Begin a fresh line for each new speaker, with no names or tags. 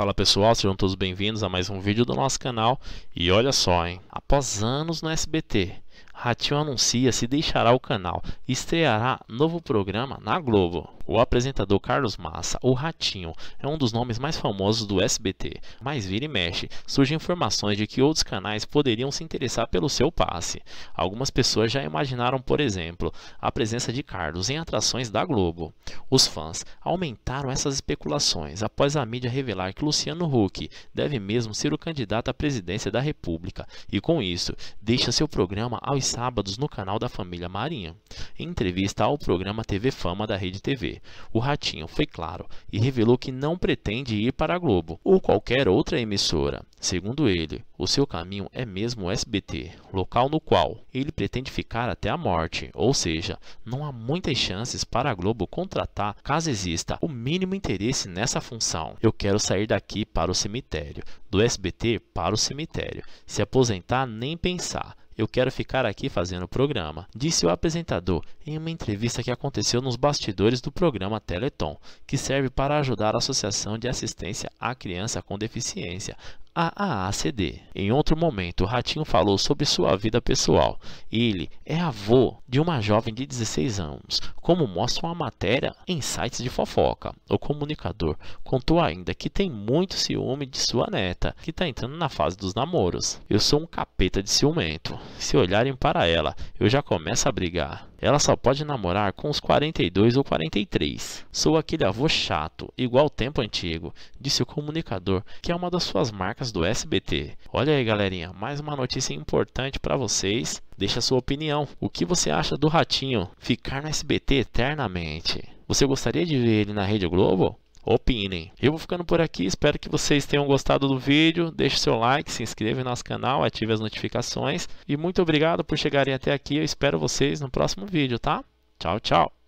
Fala pessoal, sejam todos bem-vindos a mais um vídeo do nosso canal. E olha só, hein? Após anos no SBT, Ratinho anuncia se deixará o canal e estreará novo programa na Globo. O apresentador Carlos Massa, o Ratinho, é um dos nomes mais famosos do SBT, mas vira e mexe, surgem informações de que outros canais poderiam se interessar pelo seu passe. Algumas pessoas já imaginaram, por exemplo, a presença de Carlos em atrações da Globo. Os fãs aumentaram essas especulações após a mídia revelar que Luciano Huck deve mesmo ser o candidato à presidência da República e, com isso, deixa seu programa aos sábados no canal da família Marinha. Em entrevista ao programa TV Fama da Rede TV, o Ratinho foi claro e revelou que não pretende ir para a Globo ou qualquer outra emissora. Segundo ele, o seu caminho é mesmo o SBT, local no qual ele pretende ficar até a morte, ou seja, não há muitas chances para a Globo contratar caso exista o mínimo interesse nessa função. Eu quero sair daqui para o cemitério, do SBT para o cemitério, se aposentar nem pensar. Eu quero ficar aqui fazendo o programa, disse o apresentador em uma entrevista que aconteceu nos bastidores do programa Teleton, que serve para ajudar a Associação de Assistência à Criança com Deficiência, a AACD. Em outro momento, o Ratinho falou sobre sua vida pessoal. Ele é avô de uma jovem de 16 anos, como mostra uma matéria em sites de fofoca. O comunicador contou ainda que tem muito ciúme de sua neta, que está entrando na fase dos namoros. Eu sou um capeta de ciumento. Se olharem para ela, eu já começo a brigar. Ela só pode namorar com os 42 ou 43. Sou aquele avô chato, igual o tempo antigo, disse o comunicador, que é uma das suas marcas do SBT. Olha aí, galerinha, mais uma notícia importante para vocês. Deixa sua opinião. O que você acha do Ratinho ficar no SBT eternamente? Você gostaria de ver ele na Rede Globo? opinem. Eu vou ficando por aqui, espero que vocês tenham gostado do vídeo. Deixe seu like, se inscreva no nosso canal, ative as notificações. E muito obrigado por chegarem até aqui. Eu espero vocês no próximo vídeo, tá? Tchau, tchau!